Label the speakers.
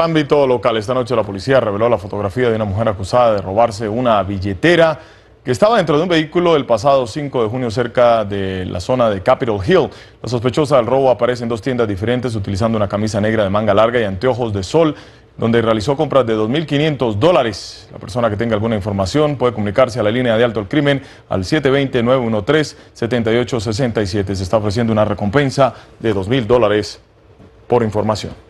Speaker 1: ámbito local, esta noche la policía reveló la fotografía de una mujer acusada de robarse una billetera que estaba dentro de un vehículo el pasado 5 de junio cerca de la zona de Capitol Hill. La sospechosa del robo aparece en dos tiendas diferentes utilizando una camisa negra de manga larga y anteojos de sol, donde realizó compras de 2.500 dólares. La persona que tenga alguna información puede comunicarse a la línea de alto al crimen al 720-913-7867. Se está ofreciendo una recompensa de 2.000 dólares por información.